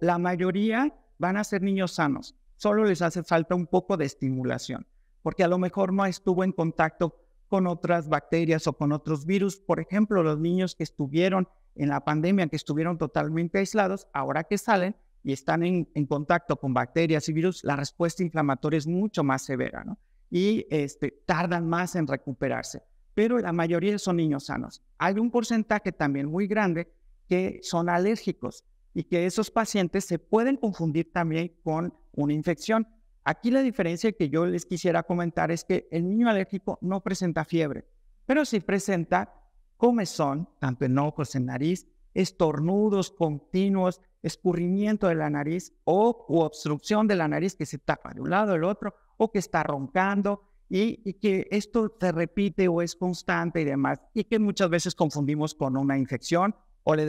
la mayoría van a ser niños sanos, solo les hace falta un poco de estimulación, porque a lo mejor no estuvo en contacto con otras bacterias o con otros virus. Por ejemplo, los niños que estuvieron en la pandemia, que estuvieron totalmente aislados, ahora que salen y están en, contacto con bacterias y virus, la respuesta inflamatoria es mucho más severa, Y este, tardan más en recuperarse. Pero la mayoría son niños sanos. Hay un porcentaje también muy grande que son alérgicos y que esos pacientes se pueden confundir también con una infección. Aquí la diferencia que yo les quisiera comentar es que el niño alérgico no presenta fiebre, pero sí presenta comezón, tanto en ojos, en nariz, estornudos continuos, escurrimiento de la nariz o obstrucción de la nariz que se tapa de un lado al otro o que está roncando y que esto se repite o es constante y demás y que muchas veces confundimos con una infección o le,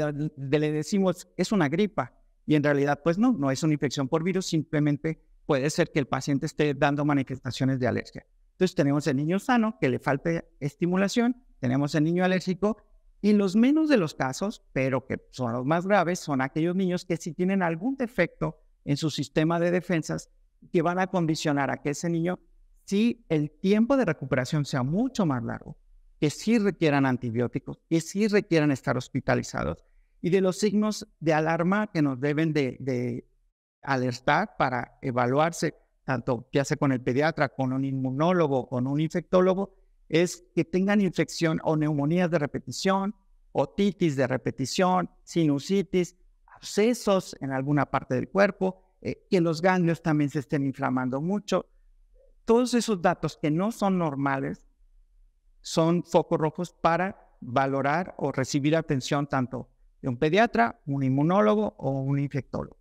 decimos es una gripa y en realidad pues no, no es una infección por virus, simplemente puede ser que el paciente esté dando manifestaciones de alergia. Entonces tenemos el niño sano que le falte estimulación, tenemos el niño alérgico y los menos de los casos, pero que son los más graves, son aquellos niños que si tienen algún defecto en su sistema de defensas que van a condicionar a que ese niño, si el tiempo de recuperación sea mucho más largo, que sí requieran antibióticos, que sí requieran estar hospitalizados, y de los signos de alarma que nos deben de, alertar para evaluarse, tanto que hace con el pediatra, con un inmunólogo, con un infectólogo, es que tengan infección o neumonías de repetición, otitis de repetición, sinusitis, abscesos en alguna parte del cuerpo, eh, que los ganglios también se estén inflamando mucho. Todos esos datos que no son normales son focos rojos para valorar o recibir atención tanto de un pediatra, un inmunólogo o un infectólogo.